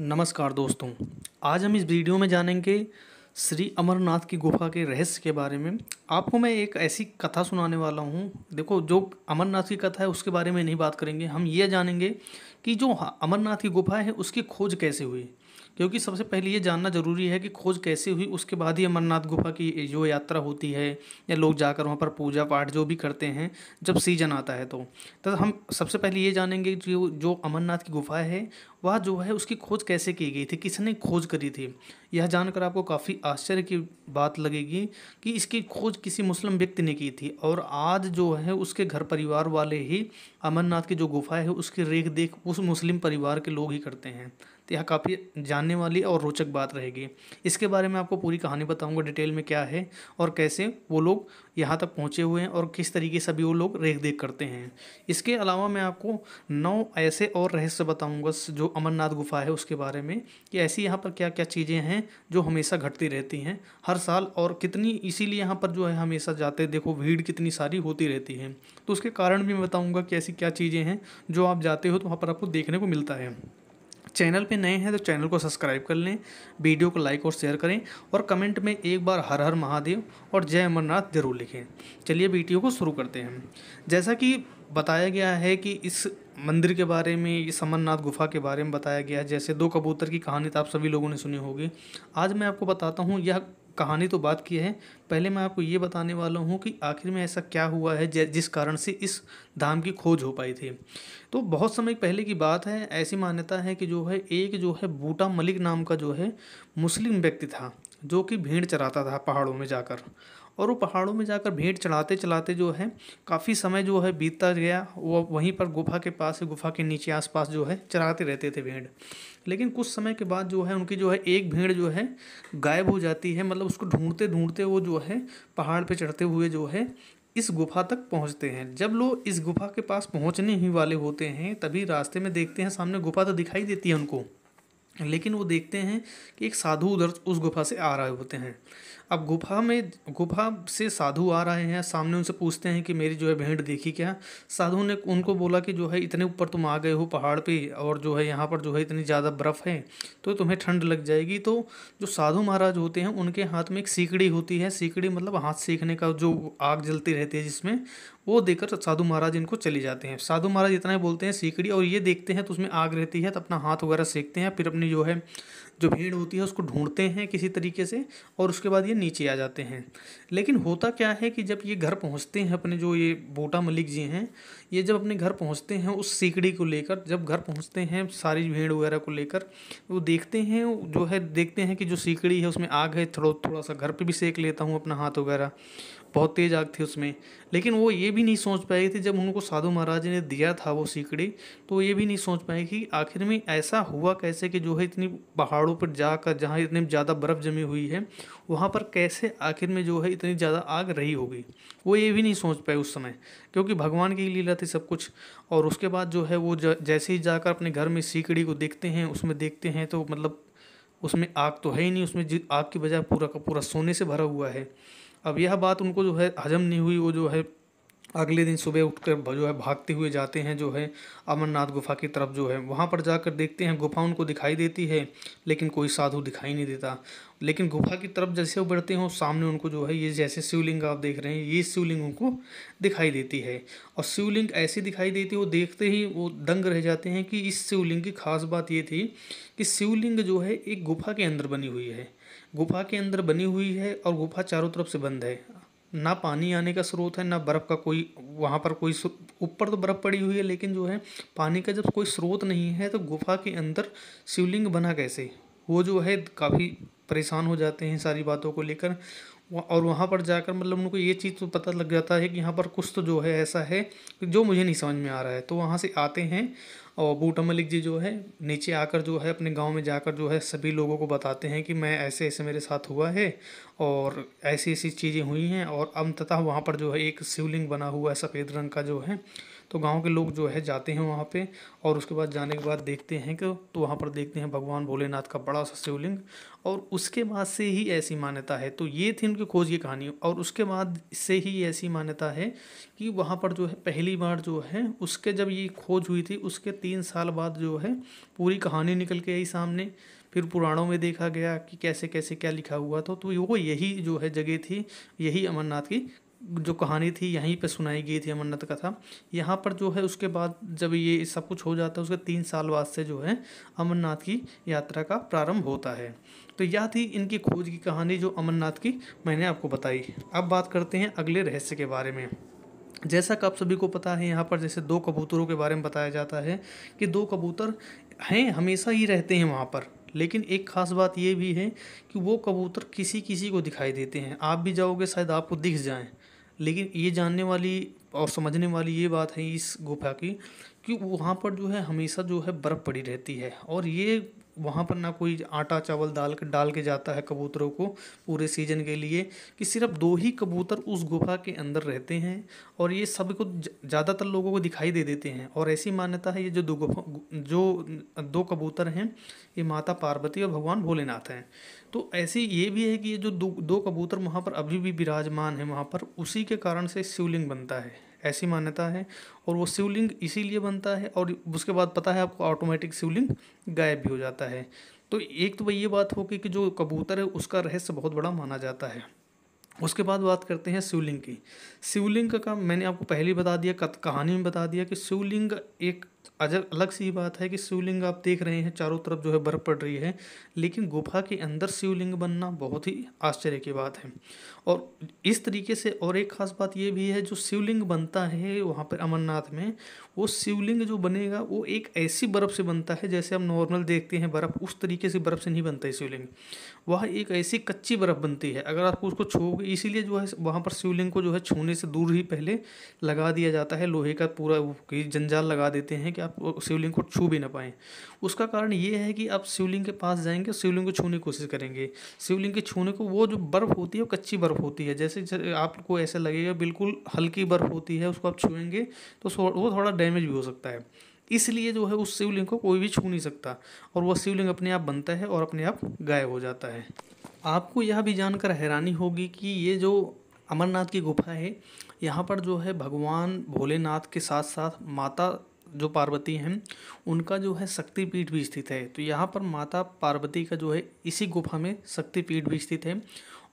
नमस्कार दोस्तों आज हम इस वीडियो में जानेंगे श्री अमरनाथ की गुफा के रहस्य के बारे में आपको मैं एक ऐसी कथा सुनाने वाला हूँ देखो जो अमरनाथ की कथा है उसके बारे में नहीं बात करेंगे हम ये जानेंगे कि जो अमरनाथ की गुफा है उसकी खोज कैसे हुई क्योंकि सबसे पहले ये जानना ज़रूरी है कि खोज कैसे हुई उसके बाद ही अमरनाथ गुफा की जो यात्रा होती है या लोग जाकर वहाँ पर पूजा पाठ जो भी करते हैं जब सीजन आता है तो तब तो हम सबसे पहले ये जानेंगे जो जो अमरनाथ की गुफा है वह जो है उसकी खोज कैसे की गई थी किसने खोज करी थी यह जानकर आपको काफ़ी आश्चर्य की बात लगेगी कि इसकी खोज किसी मुस्लिम व्यक्ति ने की थी और आज जो है उसके घर परिवार वाले ही अमरनाथ की जो गुफा है उसकी रेख देख उस मुस्लिम परिवार के लोग ही करते हैं तो यह काफ़ी जानने वाली और रोचक बात रहेगी इसके बारे में आपको पूरी कहानी बताऊंगा डिटेल में क्या है और कैसे वो लोग यहाँ तक पहुँचे हुए हैं और किस तरीके से भी वो लोग रेख देख करते हैं इसके अलावा मैं आपको नौ ऐसे और रहस्य बताऊँगा जो अमरनाथ गुफा है उसके बारे में कि ऐसी यहाँ पर क्या क्या चीज़ें हैं जो हमेशा घटती रहती हैं हर साल और कितनी इसीलिए यहाँ पर जो है हमेशा जाते देखो भीड़ कितनी सारी होती रहती है तो उसके कारण भी मैं बताऊँगा कि ऐसी क्या चीज़ें हैं जो आप जाते हो तो वहाँ पर आपको देखने को मिलता है चैनल पे नए हैं तो चैनल को सब्सक्राइब कर लें वीडियो को लाइक और शेयर करें और कमेंट में एक बार हर हर महादेव और जय अमरनाथ ज़रूर लिखें चलिए वीडियो को शुरू करते हैं जैसा कि बताया गया है कि इस मंदिर के बारे में इस अमरनाथ गुफा के बारे में बताया गया है जैसे दो कबूतर की कहानी तो आप सभी लोगों ने सुनी होगी आज मैं आपको बताता हूँ यह कहानी तो बात की है पहले मैं आपको ये बताने वाला हूँ कि आखिर में ऐसा क्या हुआ है जिस कारण से इस धाम की खोज हो पाई थी तो बहुत समय पहले की बात है ऐसी मान्यता है कि जो है एक जो है बूटा मलिक नाम का जो है मुस्लिम व्यक्ति था जो कि भेड़ चराता था पहाड़ों में जाकर और वो पहाड़ों में जाकर भेंट चढ़ाते चढ़ाते जो है काफ़ी समय जो है बीतता गया वो वहीं पर गुफा के पास गुफा के नीचे आसपास जो है चढ़ाते रहते थे भेंट लेकिन कुछ समय के बाद जो है उनकी जो है एक भेड़ जो है गायब हो जाती है मतलब उसको ढूंढते ढूंढते वो जो है पहाड़ पर चढ़ते हुए जो है इस गुफा तक पहुंचते हैं जब लोग इस गुफा के पास पहुंचने ही वाले होते हैं तभी रास्ते में देखते हैं सामने गुफा तो दिखाई देती है उनको लेकिन वो देखते हैं कि एक साधु उधर उस गुफा से आ रहे होते हैं अब गुफा में गुफा से साधु आ रहे हैं सामने उनसे पूछते हैं कि मेरी जो है भेंट देखी क्या साधु ने उनको बोला कि जो है इतने ऊपर तुम आ गए हो पहाड़ पे और जो है यहाँ पर जो है इतनी ज़्यादा बर्फ़ है तो तुम्हें ठंड लग जाएगी तो जो साधु महाराज होते हैं उनके हाथ में एक सीकड़ी होती है सीकड़ी मतलब हाथ सीखने का जो आग जलती रहती है जिसमें वो देकर साधु महाराज इनको चले जाते हैं साधु महाराज इतना ही बोलते हैं सीकड़ी और ये देखते हैं तो उसमें आग रहती है तो अपना हाथ वगैरह सेकते हैं फिर अपनी जो है जो भीड़ होती है उसको ढूंढते हैं किसी तरीके से और उसके बाद ये नीचे आ जाते हैं लेकिन होता क्या है कि जब ये घर पहुँचते हैं अपने जो ये बोटा मलिक जी हैं ये जब अपने घर पहुँचते हैं उस सीकड़ी को लेकर जब घर पहुँचते हैं सारी भीड़ वगैरह को लेकर वो देखते हैं जो है देखते हैं कि जो सीकड़ी है उसमें आग है थोड़ा थोड़ा सा घर पर भी सेक लेता हूँ अपना हाथ वगैरह बहुत तेज आग थी उसमें लेकिन वो ये भी नहीं सोच पाए थे जब उनको साधु महाराज ने दिया था वो सीकड़ी तो ये भी नहीं सोच पाए कि आखिर में ऐसा हुआ कैसे कि जो है इतनी पहाड़ों पर जाकर जहाँ इतनी ज़्यादा बर्फ़ जमी हुई है वहाँ पर कैसे आखिर में जो है इतनी ज़्यादा आग रही होगी वो ये भी नहीं सोच पाए उस समय क्योंकि भगवान की लीला थी सब कुछ और उसके बाद जो है वो जैसे ही जाकर अपने घर में सीकड़ी को देखते हैं उसमें देखते हैं तो मतलब उसमें आग तो है ही नहीं उसमें आग की बजाय पूरा का पूरा सोने से भरा हुआ है अब यह बात उनको जो है हजम नहीं हुई वो जो है अगले दिन सुबह उठकर जो है भागते हुए जाते हैं जो है अमरनाथ गुफा की तरफ जो है वहाँ पर जाकर देखते हैं गुफा उनको दिखाई देती है लेकिन कोई साधु दिखाई नहीं देता लेकिन गुफा की तरफ जैसे वो बढ़ते हैं सामने उनको जो है ये जैसे शिवलिंग आप देख रहे हैं ये शिवलिंग उनको दिखाई देती है और शिवलिंग ऐसी दिखाई देती है वो देखते ही वो दंग रह जाते हैं कि इस शिवलिंग की खास बात ये थी कि शिवलिंग जो है एक गुफा के अंदर बनी हुई है गुफा के अंदर बनी हुई है और गुफा चारों तरफ से बंद है ना पानी आने का स्रोत है ना बर्फ़ का कोई वहाँ पर कोई ऊपर तो बर्फ़ पड़ी हुई है लेकिन जो है पानी का जब कोई स्रोत नहीं है तो गुफा के अंदर शिवलिंग बना कैसे वो जो है काफ़ी परेशान हो जाते हैं सारी बातों को लेकर और वहाँ पर जाकर मतलब उनको ये चीज़ तो पता लग जाता है कि यहाँ पर कुछ तो जो है ऐसा है जो मुझे नहीं समझ में आ रहा है तो वहाँ से आते हैं और बूटा मलिक जी जो है नीचे आकर जो है अपने गांव में जाकर जो है सभी लोगों को बताते हैं कि मैं ऐसे ऐसे मेरे साथ हुआ है और ऐसी ऐसी चीज़ें हुई हैं और अंततः वहाँ पर जो है एक शिवलिंग बना हुआ है सफ़ेद रंग का जो है तो गांव के लोग जो है जाते हैं वहाँ पे और उसके बाद जाने के बाद देखते हैं कि तो वहाँ पर देखते हैं भगवान भोलेनाथ का बड़ा सा शिवलिंग और उसके बाद से ही ऐसी मान्यता है तो ये थी उनकी खोज की कहानी और उसके बाद से ही ऐसी मान्यता है कि वहाँ पर जो है पहली बार जो है उसके जब ये खोज हुई थी उसके तीन साल बाद जो है पूरी कहानी निकल के आई सामने फिर पुराणों में देखा गया कि कैसे कैसे क्या लिखा हुआ था तो वो यही जो है जगह थी यही अमरनाथ की जो कहानी थी यहीं पे सुनाई गई थी अमरनाथ कथा यहाँ पर जो है उसके बाद जब ये सब कुछ हो जाता है उसके तीन साल बाद से जो है अमरनाथ की यात्रा का प्रारंभ होता है तो यह थी इनकी खोज की कहानी जो अमरनाथ की मैंने आपको बताई अब बात करते हैं अगले रहस्य के बारे में जैसा कि आप सभी को पता है यहाँ पर जैसे दो कबूतरों के बारे में बताया जाता है कि दो कबूतर हैं हमेशा ही रहते हैं वहाँ पर लेकिन एक ख़ास बात ये भी है कि वो कबूतर किसी किसी को दिखाई देते हैं आप भी जाओगे शायद आपको दिख जाएं लेकिन ये जानने वाली और समझने वाली ये बात है इस गुफा की कि वहाँ पर जो है हमेशा जो है बर्फ़ पड़ी रहती है और ये वहाँ पर ना कोई आटा चावल डाल के डाल के जाता है कबूतरों को पूरे सीजन के लिए कि सिर्फ दो ही कबूतर उस गुफा के अंदर रहते हैं और ये सब ज़्यादातर लोगों को दिखाई दे देते हैं और ऐसी मान्यता है ये जो दो गुफा जो दो कबूतर हैं ये माता पार्वती और भगवान भोलेनाथ हैं तो ऐसे ये भी है कि ये जो दो दो कबूतर वहाँ पर अभी भी विराजमान है वहाँ पर उसी के कारण से शिवलिंग बनता है ऐसी मान्यता है और वो शिवलिंग इसीलिए बनता है और उसके बाद पता है आपको ऑटोमेटिक शिवलिंग गायब भी हो जाता है तो एक तो भाई ये बात होगी कि जो कबूतर है उसका रहस्य बहुत बड़ा माना जाता है उसके बाद बात करते हैं शिवलिंग की शिवलिंग का मैंने आपको पहले बता दिया कहानी में बता दिया कि शिवलिंग एक अजब अलग सी बात है कि शिवलिंग आप देख रहे हैं चारों तरफ जो है बर्फ़ पड़ रही है लेकिन गुफा के अंदर शिवलिंग बनना बहुत ही आश्चर्य की बात है और इस तरीके से और एक ख़ास बात ये भी है जो शिवलिंग बनता है वहाँ पर अमरनाथ में वो शिवलिंग जो बनेगा वो एक ऐसी बर्फ़ से बनता है जैसे हम नॉर्मल देखते हैं बर्फ़ उस तरीके से बर्फ़ से नहीं बनता है शिवलिंग वह एक ऐसी कच्ची बर्फ़ बनती है अगर आपको उसको छूओगे इसीलिए जो है वहाँ पर शिवलिंग को जो है छूने से दूर ही पहले लगा दिया जाता है लोहे का पूरा जंजाल लगा देते हैं हैं कि आप शिवलिंग को छू भी ना पाएँ उसका कारण ये है कि आप शिवलिंग के पास जाएंगे शिवलिंग को छूने की कोशिश करेंगे शिवलिंग के छूने को वो जो बर्फ़ होती है वो कच्ची बर्फ़ होती है जैसे आपको ऐसा लगेगा बिल्कुल हल्की बर्फ़ होती है उसको आप छूएंगे तो वो थोड़ा डैमेज भी हो सकता है इसलिए जो है उस शिवलिंग को कोई भी छू नहीं सकता और वह शिवलिंग अपने आप बनता है और अपने आप गायब हो जाता है आपको यह भी जानकर हैरानी होगी कि ये जो अमरनाथ की गुफा है यहाँ पर जो है भगवान भोलेनाथ के साथ साथ माता जो पार्वती हैं उनका जो है शक्तिपीठ भी स्थित है तो यहाँ पर माता पार्वती का जो है इसी गुफा में शक्तिपीठ भी स्थित है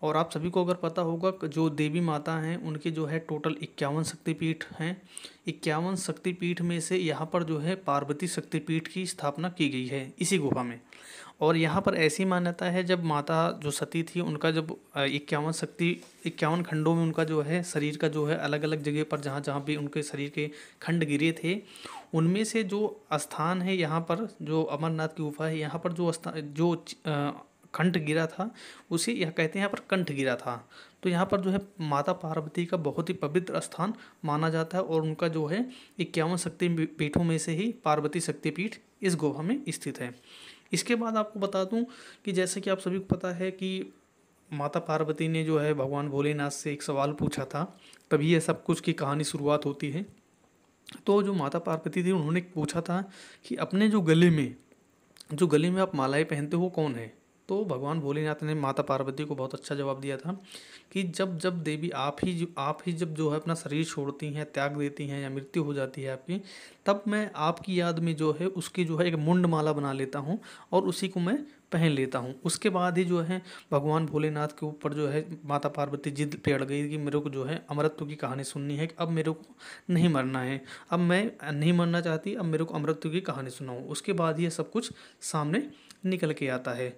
और आप सभी को अगर पता होगा जो देवी माता हैं उनके जो है टोटल इक्यावन शक्तिपीठ हैं इक्यावन शक्तिपीठ में से यहाँ पर जो है पार्वती शक्तिपीठ की स्थापना की गई है इसी गुफा में और यहाँ पर ऐसी मान्यता है जब माता जो सती थी उनका जब इक्यावन शक्ति इक्यावन खंडों में उनका जो है शरीर का जो है अलग अलग जगह पर जहाँ जहाँ भी उनके शरीर के खंड गिरे थे उनमें से जो स्थान है यहाँ पर जो अमरनाथ की गुफा है यहाँ पर जो स्थान जो कंठ गिरा था उसे यह कहते हैं यहाँ पर कंठ गिरा था तो यहाँ पर जो है माता पार्वती का बहुत ही पवित्र स्थान माना जाता है और उनका जो है इक्यावन शक्ति पीठों में से ही पार्वती शक्तिपीठ इस गुफा में स्थित है इसके बाद आपको बता दूं कि जैसे कि आप सभी को पता है कि माता पार्वती ने जो है भगवान भोलेनाथ से एक सवाल पूछा था तभी यह सब कुछ की कहानी शुरुआत होती है तो जो माता पार्वती थी उन्होंने पूछा था कि अपने जो गले में जो गले में आप मालाएँ पहनते हो वो कौन है तो भगवान भोलेनाथ ने माता पार्वती को बहुत अच्छा जवाब दिया था कि जब जब देवी आप ही आप ही जब जो है अपना शरीर छोड़ती हैं त्याग देती हैं या मृत्यु हो जाती है आपकी तब मैं आपकी याद में जो है उसकी जो है एक मुंड माला बना लेता हूँ और उसी को मैं पहन लेता हूँ उसके बाद ही जो है भगवान भोलेनाथ के ऊपर जो है माता पार्वती जिद पे अड़ गई कि मेरे को जो है अमृत्व की कहानी सुननी है कि अब मेरे को नहीं मरना है अब मैं नहीं मरना चाहती अब मेरे को अमृत्व की कहानी सुनाऊँ उसके बाद ही ये सब कुछ सामने निकल के आता है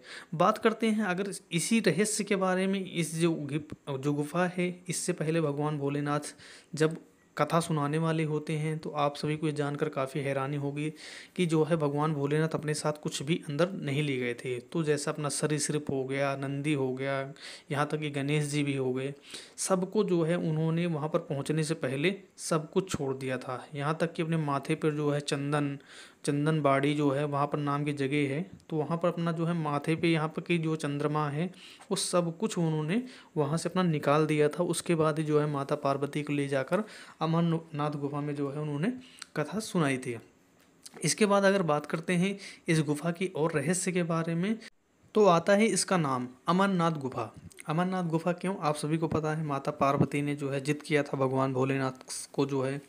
बात करते हैं अगर इसी रहस्य के बारे में इस जो जो गुफा है इससे पहले भगवान भोलेनाथ जब कथा सुनाने वाले होते हैं तो आप सभी को ये जानकर काफ़ी हैरानी होगी कि जो है भगवान भोलेनाथ अपने साथ कुछ भी अंदर नहीं ले गए थे तो जैसा अपना सिर्फ हो गया नंदी हो गया यहाँ तक कि गणेश जी भी हो गए सबको जो है उन्होंने वहाँ पर पहुँचने से पहले सब कुछ छोड़ दिया था यहाँ तक कि अपने माथे पर जो है चंदन चंदनबाड़ी जो है वहाँ पर नाम की जगह है तो वहाँ पर अपना जो है माथे पे यहाँ पर की जो चंद्रमा है वो सब कुछ उन्होंने वहाँ से अपना निकाल दिया था उसके बाद ही जो है माता पार्वती को ले जाकर अमरनाथ गुफा में जो है उन्होंने कथा सुनाई थी इसके बाद अगर बात करते हैं इस गुफा की और रहस्य के बारे में तो आता है इसका नाम अमरनाथ गुफा अमरनाथ गुफा क्यों आप सभी को पता है माता पार्वती ने जो है जिद किया था भगवान भोलेनाथ को जो है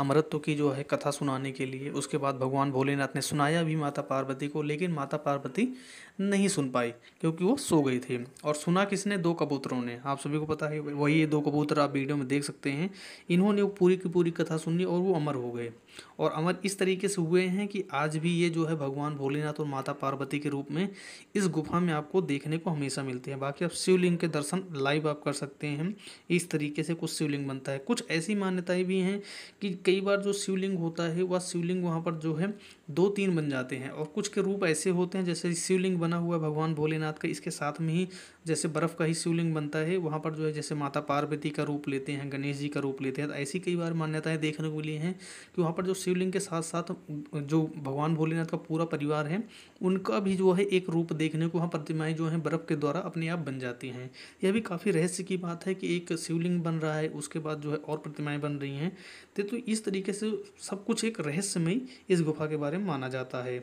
अमृत्व की जो है कथा सुनाने के लिए उसके बाद भगवान भोलेनाथ ने सुनाया भी माता पार्वती को लेकिन माता पार्वती नहीं सुन पाई क्योंकि वो सो गई थी और सुना किसने दो कबूतरों ने आप सभी को पता है वही ये दो कबूतर आप वीडियो में देख सकते हैं इन्होंने वो पूरी की पूरी कथा सुनी और वो अमर हो गए और अमर इस तरीके से हुए हैं कि आज भी ये जो है भगवान भोलेनाथ और माता पार्वती के रूप में इस गुफा में आपको देखने को हमेशा मिलती है बाकी आप शिवलिंग के दर्शन लाइव आप कर सकते हैं इस तरीके से कुछ शिवलिंग बनता है कुछ ऐसी मान्यताएं भी हैं कि कई बार जो शिवलिंग होता है वह शिवलिंग वहाँ पर जो है दो तीन बन जाते हैं और कुछ के रूप ऐसे होते हैं जैसे शिवलिंग बना हुआ है भगवान भोलेनाथ का इसके साथ में ही जैसे बर्फ़ का ही शिवलिंग बनता है वहाँ पर जो है जैसे माता पार्वती का रूप लेते हैं गणेश जी का रूप लेते हैं तो ऐसी कई बार मान्यताएँ देखने को मिली हैं कि वहाँ पर जो शिवलिंग के साथ साथ जो भगवान भोलेनाथ का पूरा परिवार है उनका भी जो है एक रूप देखने को वहाँ प्रतिमाएँ जो हैं बर्फ़ के द्वारा अपने आप बन जाती हैं यह भी काफ़ी रहस्य की बात है कि एक शिवलिंग बन रहा है उसके बाद जो है और प्रतिमाएँ बन रही हैं तो इस इस तरीके से सब कुछ एक रहस्यमय इस गुफा के बारे में माना जाता है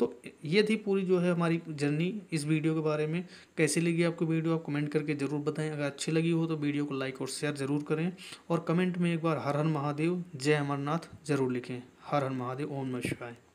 तो ये थी पूरी जो है हमारी जर्नी इस वीडियो के बारे में कैसी लगी आपको वीडियो आप कमेंट करके ज़रूर बताएं अगर अच्छी लगी हो तो वीडियो को लाइक और शेयर ज़रूर करें और कमेंट में एक बार हर हर महादेव जय अमरनाथ ज़रूर लिखें हर हर महादेव ओम नमः शिवाय